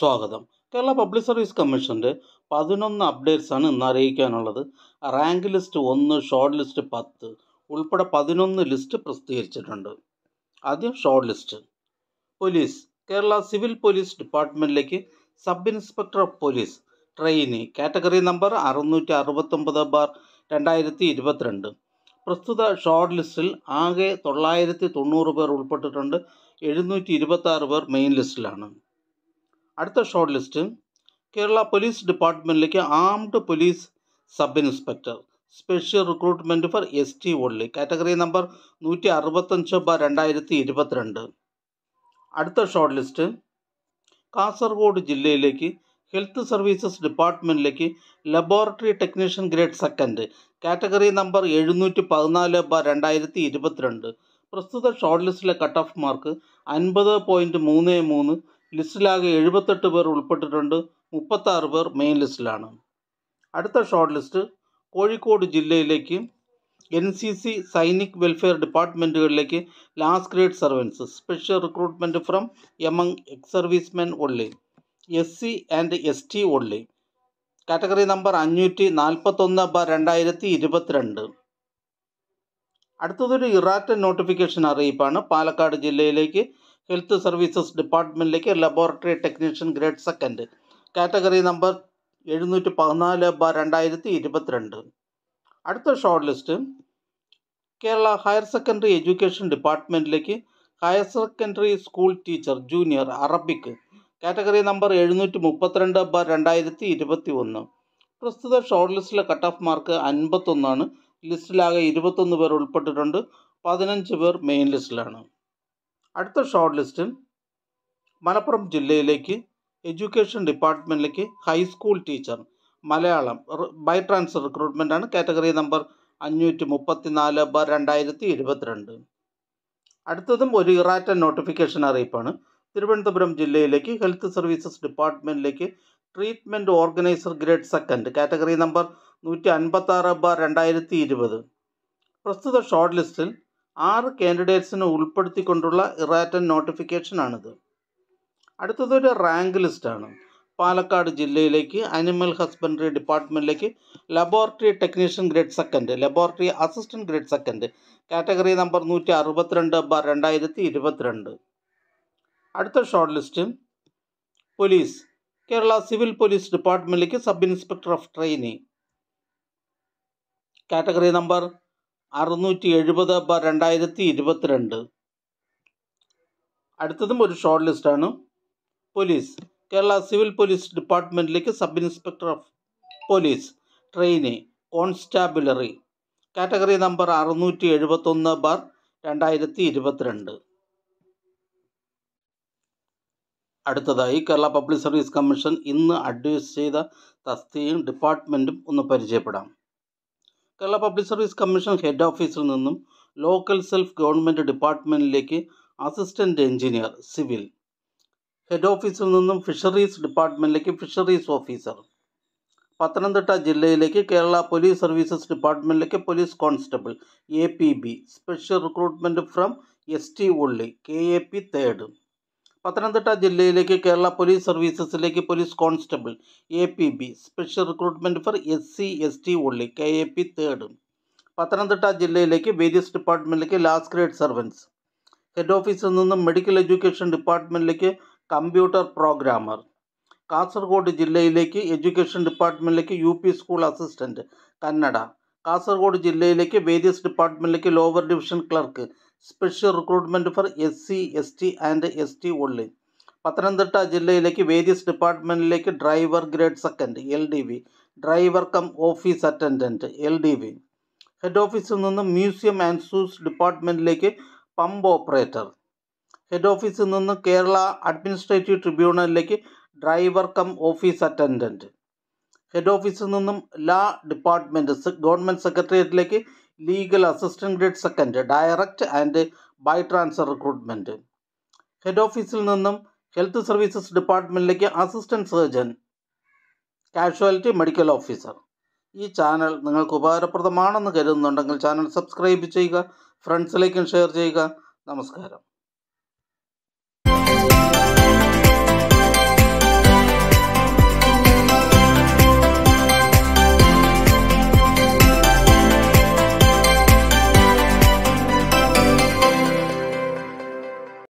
സ്വാഗതം Kerala public service കമ്മീഷൻ്റെ പതിനൊന്ന് ആണ് ഇന്ന് അറിയിക്കാനുള്ളത് റാങ്ക് ലിസ്റ്റ് ഒന്ന് ഷോർട്ട് ലിസ്റ്റ് പത്ത് ഉൾപ്പെടെ പതിനൊന്ന് ലിസ്റ്റ് പ്രസിദ്ധീകരിച്ചിട്ടുണ്ട് ആദ്യം short list police Kerala civil police ഡിപ്പാർട്ട്മെൻറ്റിലേക്ക് sub inspector of police trainee category number അറുന്നൂറ്റി അറുപത്തൊമ്പത് ബാർ രണ്ടായിരത്തി ഇരുപത്തിരണ്ട് പ്രസ്തുത ഷോർട്ട് ലിസ്റ്റിൽ ആകെ തൊള്ളായിരത്തി തൊണ്ണൂറ് പേർ ഉൾപ്പെട്ടിട്ടുണ്ട് എഴുന്നൂറ്റി ഇരുപത്താറ് പേർ മെയിൻ ലിസ്റ്റിലാണ് അടുത്ത ഷോർട്ട് ലിസ്റ്റ് കേരള പോലീസ് ഡിപ്പാർട്ട്മെൻറ്റിലേക്ക് armed police sub inspector special recruitment for S T only category number നൂറ്റി അറുപത്തഞ്ച് ബ രണ്ടായിരത്തി ഇരുപത്തിരണ്ട് അടുത്ത ഷോർട്ട് ലിസ്റ്റ് കാസർഗോഡ് ജില്ലയിലേക്ക് ഹെൽത്ത് സർവീസസ് ഡിപ്പാർട്ട്മെൻറ്റിലേക്ക് laboratory technician grade second category number എഴുന്നൂറ്റി പതിനാല് ബ രണ്ടായിരത്തി ഇരുപത്തിരണ്ട് പ്രസ്തുത ഷോർട്ട് ലിസ്റ്റിലെ കട്ട് ഓഫ് മാർക്ക് അൻപത് പോയിൻറ്റ് മൂന്ന് മൂന്ന് ലിസ്റ്റിലാകെ എഴുപത്തെട്ട് പേർ ഉൾപ്പെട്ടിട്ടുണ്ട് മുപ്പത്താറ് പേർ മെയിൻ ലിസ്റ്റിലാണ് അടുത്ത ഷോർട്ട് ലിസ്റ്റ് കോഴിക്കോട് ജില്ലയിലേക്ക് N C C Sainik welfare ഡിപ്പാർട്ട്മെൻറ്റുകളിലേക്ക് last grade servants special recruitment from among ex service men only S C and S T only category number അഞ്ഞൂറ്റി നാൽപ്പത്തൊന്ന് ബ രണ്ടായിരത്തി ഇരുപത്തിരണ്ട് അടുത്തതൊരു ഇറാറ്റൻ നോട്ടിഫിക്കേഷൻ അറിയിപ്പാണ് പാലക്കാട് ജില്ലയിലേക്ക് ഹെൽത്ത് സർവീസസ് ഡിപ്പാർട്ട്മെൻറ്റിലേക്ക് laboratory technician grade second category number എഴുന്നൂറ്റി പതിനാല് ബ രണ്ടായിരത്തി ഇരുപത്തിരണ്ട് അടുത്ത short list Kerala higher secondary education ഡിപ്പാർട്ട്മെൻറ്റിലേക്ക് higher secondary school teacher junior Arabic category number എഴുന്നൂറ്റി മുപ്പത്തിരണ്ട് ബ രണ്ടായിരത്തി ഇരുപത്തി ഒന്ന് പ്രസ്തുത ഷോർട്ട് ലിസ്റ്റിലെ കട്ട് ഓഫ് മാർക്ക് അൻപത്തൊന്നാണ് ലിസ്റ്റിലാകെ ഇരുപത്തൊന്ന് പേർ ഉൾപ്പെട്ടിട്ടുണ്ട് പതിനഞ്ച് പേർ മെയിൻ ലിസ്റ്റിലാണ് അടുത്ത ഷോർട്ട് ലിസ്റ്റിൽ മലപ്പുറം ജില്ലയിലേക്ക് എഡ്യൂക്കേഷൻ ഡിപ്പാർട്ട്മെൻറ്റിലേക്ക് high school teacher Malayalam by transfer recruitment ആണ് കാറ്റഗറി നമ്പർ അഞ്ഞൂറ്റി മുപ്പത്തി നാല് ബ രണ്ടായിരത്തി ഇരുപത്തിരണ്ട് അടുത്തതും ഒരു ഇറാറ്റൻ നോട്ടിഫിക്കേഷൻ അറിയിപ്പാണ് തിരുവനന്തപുരം ജില്ലയിലേക്ക് ഹെൽത്ത് സർവീസസ് ഡിപ്പാർട്ട്മെൻറ്റിലേക്ക് treatment organiser grade second category number നൂറ്റി അൻപത്താറ് ബ രണ്ടായിരത്തി ഇരുപത് പ്രസ്തുത ഷോർട്ട് ലിസ്റ്റിൽ ആറ് കാൻഡിഡേറ്റ്സിനെ ഉൾപ്പെടുത്തിക്കൊണ്ടുള്ള ഇറാറ്റൻ നോട്ടിഫിക്കേഷനാണിത് അടുത്തതൊരു റാങ്ക് ലിസ്റ്റാണ് പാലക്കാട് ജില്ലയിലേക്ക് അനിമൽ ഹസ്ബൻഡറി ഡിപ്പാർട്ട്മെൻറ്റിലേക്ക് laboratory technician grade second laboratory assistant grade second category number നൂറ്റി അറുപത്തിരണ്ട് ബാർ രണ്ടായിരത്തി ഇരുപത്തിരണ്ട് അടുത്ത short list police Kerala civil police ഡിപ്പാർട്ട്മെൻറ്റിലേക്ക് sub inspector of training category number അറുന്നൂറ്റി എഴുപത് ബ രണ്ടായിരത്തി ഇരുപത്തിരണ്ട് അടുത്തതും ഒരു ഷോർട്ട് ലിസ്റ്റാണ് പോലീസ് കേരള സിവിൽ പോലീസ് ഡിപ്പാർട്ട്മെൻറ്റിലേക്ക് sub inspector of police trainee constabulary category number അറുന്നൂറ്റി എഴുപത്തൊന്ന് ബർ രണ്ടായിരത്തി ഇരുപത്തിരണ്ട് അടുത്തതായി കേരള പബ്ലിക് സർവീസ് കമ്മീഷൻ ഇന്ന് അഡ്വൈസ് ചെയ്ത തസ്തിയും ഡിപ്പാർട്ട്മെൻറ്റും ഒന്ന് പരിചയപ്പെടാം Kerala public service commission head ഓഫീസിൽ നിന്നും ലോക്കൽ സെൽഫ് ഗവൺമെൻറ് ഡിപ്പാർട്ട്മെൻറ്റിലേക്ക് അസിസ്റ്റൻറ്റ് എഞ്ചിനീയർ സിവിൽ ഹെഡ് ഓഫീസിൽ നിന്നും ഫിഷറീസ് ഡിപ്പാർട്ട്മെൻറ്റിലേക്ക് ഫിഷറീസ് ഓഫീസർ പത്തനംതിട്ട ജില്ലയിലേക്ക് കേരള പോലീസ് സർവീസസ് ഡിപ്പാർട്ട്മെൻറ്റിലേക്ക് police constable A P B special recruitment from S T only K A P third Pathanamthitta ജില്ലയിലേക്ക് Kerala police സർവീസസിലേക്ക് police constable A P B special recruitment for S C S T only K A P third Pathanamthitta ജില്ലയിലേക്ക് various ഡിപ്പാർട്ട്മെൻറ്റിലേക്ക് last grade servants head ഓഫീസിൽ നിന്നും medical education ഡിപ്പാർട്ട്മെൻറ്റിലേക്ക് computer programmer Kasaragod ജില്ലയിലേക്ക് education ഡിപ്പാർട്ട്മെൻറ്റിലേക്ക് U P school assistant Kannada Kasaragod ജില്ലയിലേക്ക് various ഡിപ്പാർട്ട്മെൻറ്റിലേക്ക് lower division clerk special recruitment for S C S T and S T only Pathanamthitta ജില്ലയിലേക്ക് വേരിയസ് ഡിപ്പാർട്ട്മെൻറ്റിലേക്ക് driver grade second L D V driver cum office attendant L D V head ഓഫീസിൽ നിന്ന് museum and zoos ഡിപ്പാർട്ട്മെൻറ്റിലേക്ക് pump operator head ഓഫീസിൽ നിന്ന് Kerala administrative ട്രിബ്യൂണലിലേക്ക് driver cum office attendant head ഓഫീസിൽ നിന്നും ലാ ഡിപ്പാർട്ട്മെൻറ്റ് ഗവൺമെൻറ് സെക്രട്ടേറിയറ്റിലേക്ക് legal assistant grade second direct and by transfer recruitment head ഓഫീസിൽ നിന്നും ഹെൽത്ത് സർവീസസ് ഡിപ്പാർട്ട്മെൻറ്റിലേക്ക് assistant surgeon casualty medical officer ഈ ചാനൽ നിങ്ങൾക്ക് ഉപകാരപ്രദമാണെന്ന് കരുതുന്നുണ്ടെങ്കിൽ ചാനൽ സബ്സ്ക്രൈബ് ചെയ്യുക ഫ്രണ്ട്സിലേക്കും ഷെയർ ചെയ്യുക നമസ്കാരം